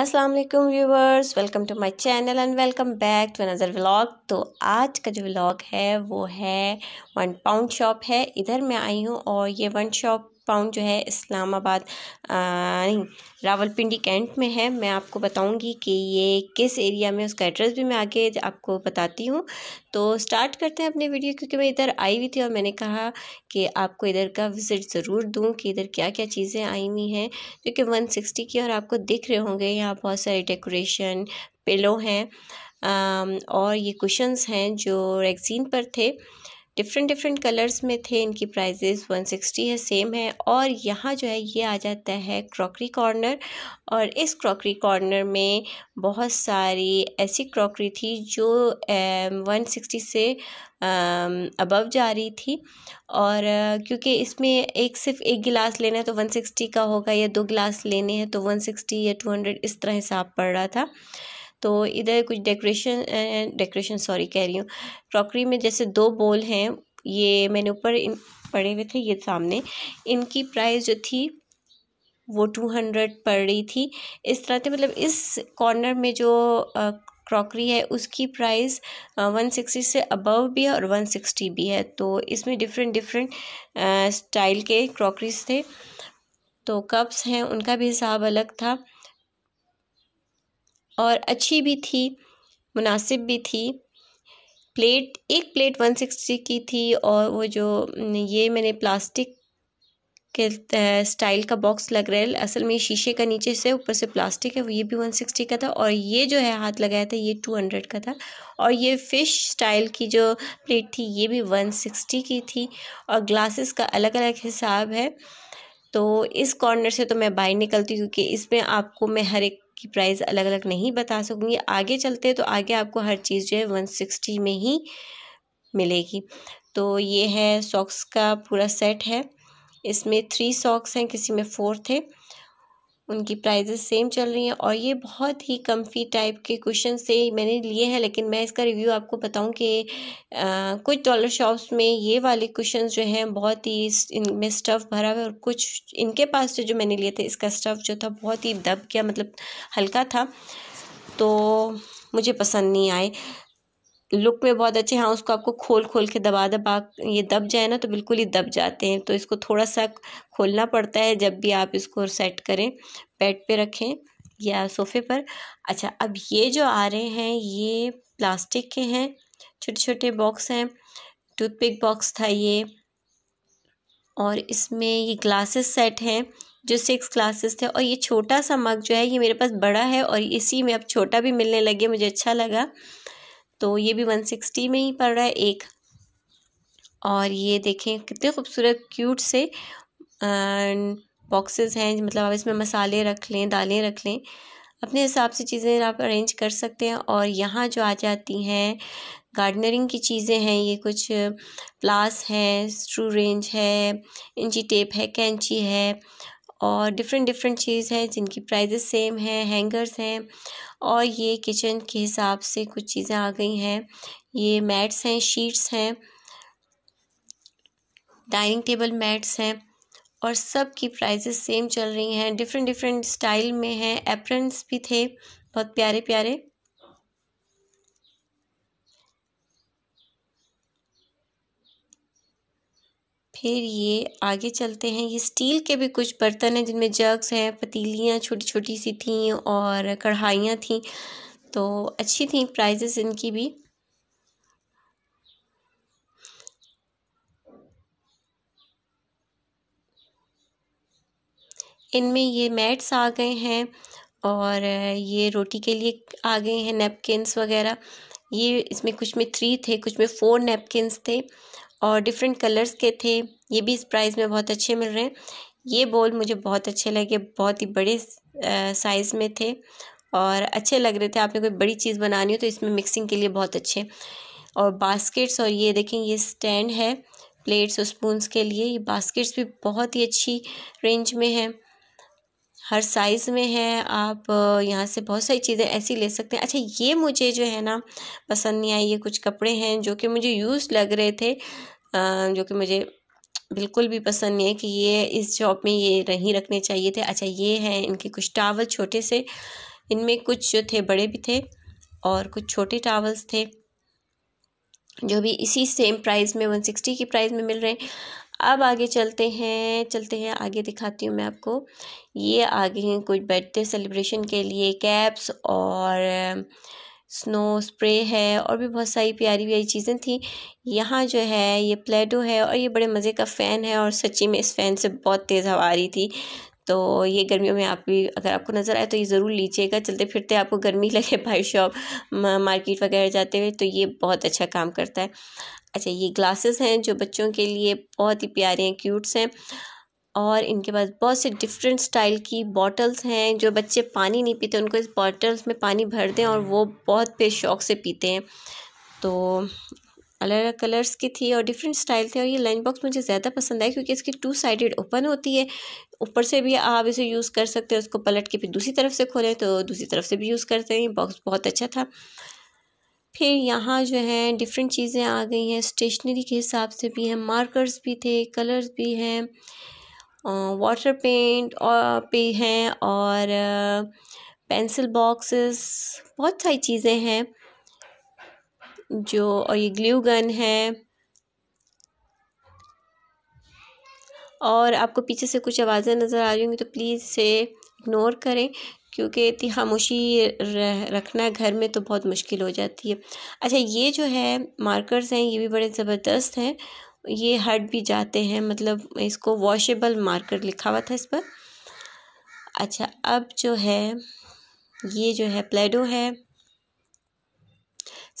Aslam viewers welcome to my channel and welcome back to another vlog तो आज का जो व्लाग है वो है वन पाउंड शॉप है इधर मैं आई हूँ और ये वन शॉप पाउंड जो है इस्लामाबाद नहीं रावलपिंडी कैंट में है मैं आपको बताऊंगी कि ये किस एरिया में उसका एड्रेस भी मैं आगे आपको बताती हूँ तो स्टार्ट करते हैं अपने वीडियो क्योंकि मैं इधर आई हुई थी और मैंने कहा कि आपको इधर का विज़िट ज़रूर दूँ कि इधर क्या क्या चीज़ें आई हुई हैं जो कि वन सिक्सटी की और आपको दिख रहे होंगे यहाँ बहुत सारे डेकोरेशन पिलो हैं और ये कुशंस हैं जो रेगजीन पर थे डिफरेंट डिफरेंट कलर्स में थे इनकी प्राइजेस 160 है सेम है और यहाँ जो है ये आ जाता है क्रॉकरी कॉर्नर और इस क्रॉकरी कॉर्नर में बहुत सारी ऐसी क्रॉकरी थी जो वन सिक्सटी से अबव जा रही थी और क्योंकि इसमें एक सिर्फ एक गिलास लेना है तो वन सिक्सटी का होगा या दो गिलास लेने हैं तो वन सिक्सटी या टू हंड्रेड इस तरह हिसाब पड़ रहा था तो इधर कुछ डेकोरेशन डेकोरेशन सॉरी कह रही हूँ क्रॉकरी में जैसे दो बोल हैं ये मैंने ऊपर पड़े हुए थे ये सामने इनकी प्राइस जो थी वो टू हंड्रेड पड़ रही थी इस तरह से मतलब इस कॉर्नर में जो क्रॉकरी है उसकी प्राइस वन सिक्सटी से अबव भी है और वन सिक्सटी भी है तो इसमें डिफरेंट डिफरेंट स्टाइल के क्रॉकरीज थे तो कप्स हैं उनका भी हिसाब अलग था और अच्छी भी थी मुनासिब भी थी प्लेट एक प्लेट वन सिक्सटी की थी और वो जो ये मैंने प्लास्टिक के स्टाइल का बॉक्स लग रहा है असल में शीशे का नीचे से ऊपर से प्लास्टिक है वो ये भी वन सिक्सटी का था और ये जो है हाथ लगाया था ये टू हंड्रेड का था और ये फ़िश स्टाइल की जो प्लेट थी ये भी वन सिक्सटी की थी और ग्लासेस का अलग अलग हिसाब है तो इस कॉर्नर से तो मैं बाहर निकलती हूँ क्योंकि इसमें आपको मैं हर एक इसकी प्राइस अलग अलग नहीं बता सकूँगी आगे चलते तो आगे आपको हर चीज़ जो है वन सिक्सटी में ही मिलेगी तो ये है सॉक्स का पूरा सेट है इसमें थ्री सॉक्स हैं किसी में फोर थे उनकी प्राइजेस सेम चल रही हैं और ये बहुत ही कम्फी टाइप के कुशन से मैंने लिए हैं लेकिन मैं इसका रिव्यू आपको बताऊं कि कुछ डॉलर शॉप्स में ये वाले कुशन जो हैं बहुत ही इनमें स्टफ़ भरा हुआ और कुछ इनके पास से जो मैंने लिए थे इसका स्टफ़ जो था बहुत ही दब गया मतलब हल्का था तो मुझे पसंद नहीं आए लुक में बहुत अच्छे हाँ उसको आपको खोल खोल के दबा दबा ये दब जाए ना तो बिल्कुल ही दब जाते हैं तो इसको थोड़ा सा खोलना पड़ता है जब भी आप इसको सेट करें बेड पे रखें या सोफे पर अच्छा अब ये जो आ रहे हैं ये प्लास्टिक के हैं छोटे छोटे बॉक्स हैं टूथपिक बॉक्स था ये और इसमें ये ग्लासेस सेट हैं जो सिक्स क्लासेस थे और ये छोटा सा मग जो है ये मेरे पास बड़ा है और इसी में अब छोटा भी मिलने लगे मुझे अच्छा लगा तो ये भी वन सिक्सटी में ही पड़ रहा है एक और ये देखें कितने खूबसूरत क्यूट से बॉक्सेस हैं मतलब आप इसमें मसाले रख लें दालें रख लें अपने हिसाब से चीज़ें आप अरेंज कर सकते हैं और यहाँ जो आ जाती हैं गार्डनरिंग की चीज़ें हैं ये कुछ प्लास हैं स्ट्रू रेंज है इंची टेप है कैंची है और डिफरेंट डिफरेंट चीज़ है जिनकी प्राइजेस सेम है हैंगर्स हैं और ये किचन के हिसाब से कुछ चीज़ें आ गई हैं ये मैट्स हैं शीट्स हैं डाइनिंग टेबल मैट्स हैं और सब की प्राइजेस सेम चल रही हैं डिफरेंट डिफरेंट स्टाइल में हैं एप्रन्स भी थे बहुत प्यारे प्यारे फिर ये आगे चलते हैं ये स्टील के भी कुछ बर्तन हैं जिनमें जग्स हैं पतीलियाँ छोटी छोटी सी थी और कढ़ाइयाँ थी तो अच्छी थी प्राइजेस इनकी भी इनमें ये मैट्स आ गए हैं और ये रोटी के लिए आ गए हैं नेपकिन्स वगैरह ये इसमें कुछ में थ्री थे कुछ में फ़ोर नेपकिन्स थे और डिफरेंट कलर्स के थे ये भी इस प्राइस में बहुत अच्छे मिल रहे हैं ये बॉल मुझे बहुत अच्छे लगे बहुत ही बड़े साइज़ में थे और अच्छे लग रहे थे आपने कोई बड़ी चीज़ बनानी हो तो इसमें मिक्सिंग के लिए बहुत अच्छे और बास्केट्स और ये देखें ये स्टैंड है प्लेट्स और स्पूनस के लिए ये बास्केट्स भी बहुत ही अच्छी रेंज में है हर साइज़ में है आप यहाँ से बहुत सारी चीज़ें ऐसी ले सकते हैं अच्छा ये मुझे जो है ना पसंद नहीं आई ये कुछ कपड़े हैं जो कि मुझे यूज़ लग रहे थे जो कि मुझे बिल्कुल भी पसंद नहीं है कि ये इस शॉप में ये नहीं रखने चाहिए थे अच्छा ये हैं इनके कुछ टावल छोटे से इनमें कुछ जो थे बड़े भी थे और कुछ छोटे टावल्स थे जो भी इसी सेम प्राइस में वन सिक्सटी की प्राइस में मिल रहे हैं अब आगे चलते हैं चलते हैं आगे दिखाती हूँ मैं आपको ये आगे हैं कुछ बर्थडे सेलिब्रेशन के लिए कैप्स और स्नो स्प्रे है और भी बहुत सारी प्यारी प्यारी चीज़ें थी यहाँ जो है ये प्लेडो है और ये बड़े मज़े का फ़ैन है और सच्ची में इस फ़ैन से बहुत तेज़ हवा आ रही थी तो ये गर्मियों में आप भी अगर आपको नज़र आए तो ये ज़रूर लीजिएगा चलते फिरते आपको गर्मी लगे भाई शॉप मार्केट वगैरह जाते हुए तो ये बहुत अच्छा काम करता है अच्छा ये ग्लासेस हैं जो बच्चों के लिए बहुत ही प्यारे हैं क्यूट्स हैं और इनके पास बहुत से डिफरेंट स्टाइल की बॉटल्स हैं जो बच्चे पानी नहीं पीते उनको इस बॉटल्स में पानी भर दें और वो बहुत बेशौक से पीते हैं तो अलग अलग कलर्स की थी और डिफरेंट स्टाइल थे और ये लंच बॉक्स मुझे ज़्यादा पसंद आया क्योंकि इसकी टू साइडेड ओपन होती है ऊपर से भी आप इसे यूज़ कर सकते हैं उसको पलट के फिर दूसरी तरफ से खोलें तो दूसरी तरफ से भी यूज़ करते हैं ये बॉक्स बहुत अच्छा था फिर यहाँ जो है डिफरेंट चीज़ें आ गई हैं स्टेशनरी के हिसाब से भी हैं मार्कर्स भी थे कलर्स भी हैं वाटर पेंट और पे हैं और पेंसिल बॉक्सेस बहुत सारी चीज़ें हैं जो और ये ग्लू गन है और आपको पीछे से कुछ आवाज़ें नज़र आ रही होंगी तो प्लीज़ से इग्नोर करें क्योंकि इतनी खामोशी रखना घर में तो बहुत मुश्किल हो जाती है अच्छा ये जो है मार्कर्स हैं ये भी बड़े ज़बरदस्त हैं ये हट भी जाते हैं मतलब इसको वॉशेबल मार्कर लिखा हुआ था इस पर अच्छा अब जो है ये जो है प्लेडो है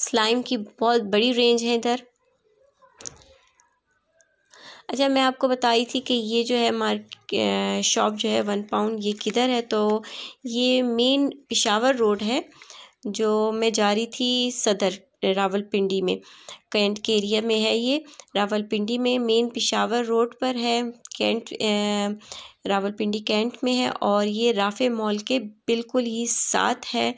स्लाइम की बहुत बड़ी रेंज है इधर अच्छा मैं आपको बताई थी कि ये जो है मार्क शॉप जो है वन पाउंड ये किधर है तो ये मेन पिशावर रोड है जो मैं जा रही थी सदर रावलपिंडी में कैंट के एरिया में है ये रावलपिंडी में मेन पिशावर रोड पर है कैंट रावलपिंडी कैंट में है और ये राफ़े मॉल के बिल्कुल ही साथ है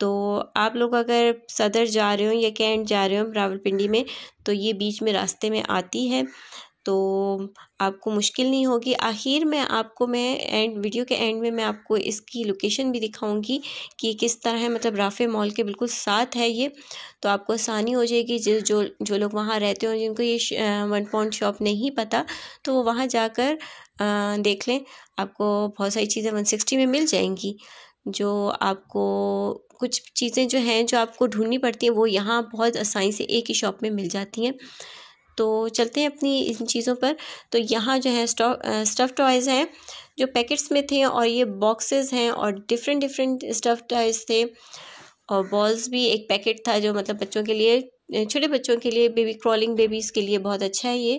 तो आप लोग अगर सदर जा रहे हो या कैंट जा रहे हो रावलपिंडी में तो ये बीच में रास्ते में आती है तो आपको मुश्किल नहीं होगी आखिर में आपको मैं एंड वीडियो के एंड में मैं आपको इसकी लोकेशन भी दिखाऊंगी कि किस तरह है मतलब राफे मॉल के बिल्कुल साथ है ये तो आपको आसानी हो जाएगी जो जो जो लोग वहाँ रहते हो जिनको ये वन पॉइंट शॉप नहीं पता तो वो वहाँ जाकर देख लें आपको बहुत सारी चीज़ें वन सिक्सटी में मिल जाएंगी जो आपको कुछ चीज़ें जो हैं जो आपको ढूंढनी पड़ती हैं वो यहाँ बहुत आसानी से एक ही शॉप में मिल जाती हैं तो चलते हैं अपनी इन चीज़ों पर तो यहाँ जो है स्टफ़ टॉयज़ हैं जो पैकेट्स में थे और ये बॉक्सेस हैं और डिफरेंट डिफरेंट स्टफ़ टॉयज़ थे और बॉल्स भी एक पैकेट था जो मतलब बच्चों के लिए छोटे बच्चों के लिए बेबी क्रॉलिंग बेबीज़ के लिए बहुत अच्छा है ये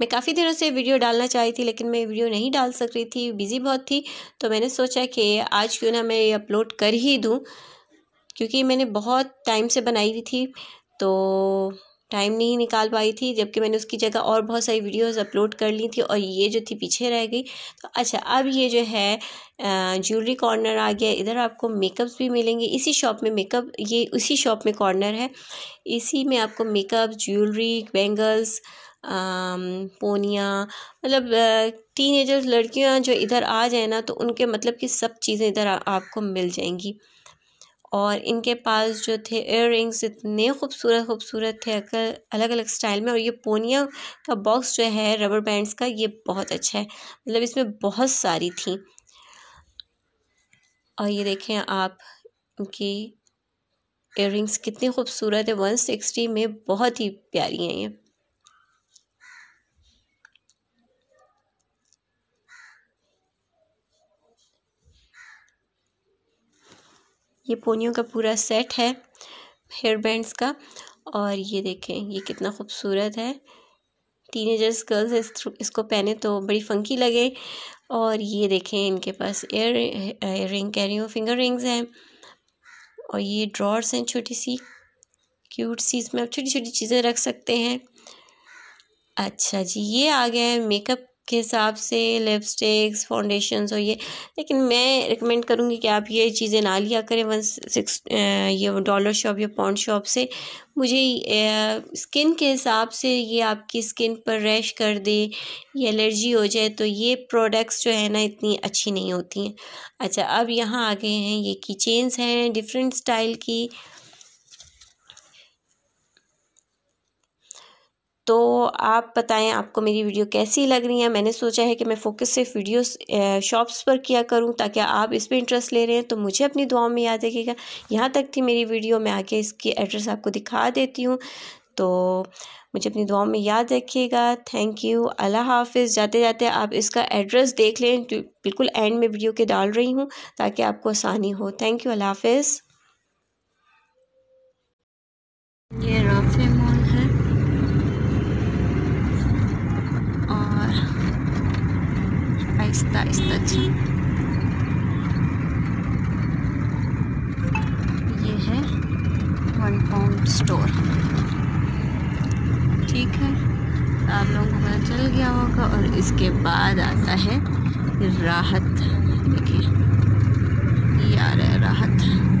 मैं काफ़ी दिनों से वीडियो डालना चाह थी लेकिन मैं वीडियो नहीं डाल सक रही थी बिज़ी बहुत थी तो मैंने सोचा कि आज क्यों ना मैं ये अपलोड कर ही दूँ क्योंकि मैंने बहुत टाइम से बनाई हुई थी तो टाइम नहीं निकाल पाई थी जबकि मैंने उसकी जगह और बहुत सारी वीडियोस अपलोड कर ली थी और ये जो थी पीछे रह गई तो अच्छा अब ये जो है ज्वेलरी कॉर्नर आ गया इधर आपको मेकअप्स भी मिलेंगे इसी शॉप में मेकअप ये उसी शॉप में कॉर्नर है इसी में आपको मेकअप ज्वेलरी बैंगल्स पोनियाँ मतलब टीन एजर्स लड़कियाँ जो इधर आ जाए ना तो उनके मतलब कि सब चीज़ें इधर आपको मिल जाएंगी और इनके पास जो थे रिंग्स इतने खूबसूरत खूबसूरत थे अलग अलग स्टाइल में और ये पोनिया का बॉक्स जो है रबर बैंड्स का ये बहुत अच्छा है मतलब इसमें बहुत सारी थी और ये देखें आप इनकी रिंग्स कितनी खूबसूरत है वन सिक्सटी में बहुत ही प्यारी हैं ये ये पोनियों का पूरा सेट है हेयर बैंड्स का और ये देखें ये कितना खूबसूरत है टीन एजर्स गर्ल्स इस इसको पहने तो बड़ी फ़ंकी लगे और ये देखें इनके पास एयर रिंग कह रही हूँ फिंगर रिंग्स हैं और ये ड्रॉर्स हैं छोटी सी क्यूट सी इसमें आप छोटी छोटी चीज़ें रख सकते हैं अच्छा जी ये आ गया है मेकअप के हिसाब से लिपस्टिक्स फाउंडेशंस और ये लेकिन मैं रिकमेंड करूँगी कि आप ये चीज़ें ना लिया करें वन सिक्स ये डॉलर शॉप या पॉन्ड शॉप से मुझे स्किन के हिसाब से ये आपकी स्किन पर रैश कर दे या एलर्जी हो जाए तो ये प्रोडक्ट्स जो है ना इतनी अच्छी नहीं होती हैं अच्छा अब यहाँ आ गए हैं ये की चेन्स हैं डिफरेंट स्टाइल की तो आप बताएं आपको मेरी वीडियो कैसी लग रही है मैंने सोचा है कि मैं फोकस सिर्फ वीडियो शॉप्स पर किया करूं ताकि आप इस पर इंटरेस्ट ले रहे हैं तो मुझे अपनी दुआओं में याद रखिएगा यहाँ तक थी मेरी वीडियो मैं आके इसकी एड्रेस आपको दिखा देती हूँ तो मुझे अपनी दुआओं में याद रखिएगा थैंक यू अल्लाह हाफिज़ जाते जाते आप इसका एड्रेस देख लें बिल्कुल एंड में वीडियो के डाल रही हूँ ताकि आपको आसानी हो थैंक यू अल्लाह हाफिज़ ये आहिस्ता आहिस्ता जी ये है वन पाउंड स्टोर ठीक है आप लोगों को पता चल गया होगा और इसके बाद आता है राहत देखिए ये आ रहा है राहत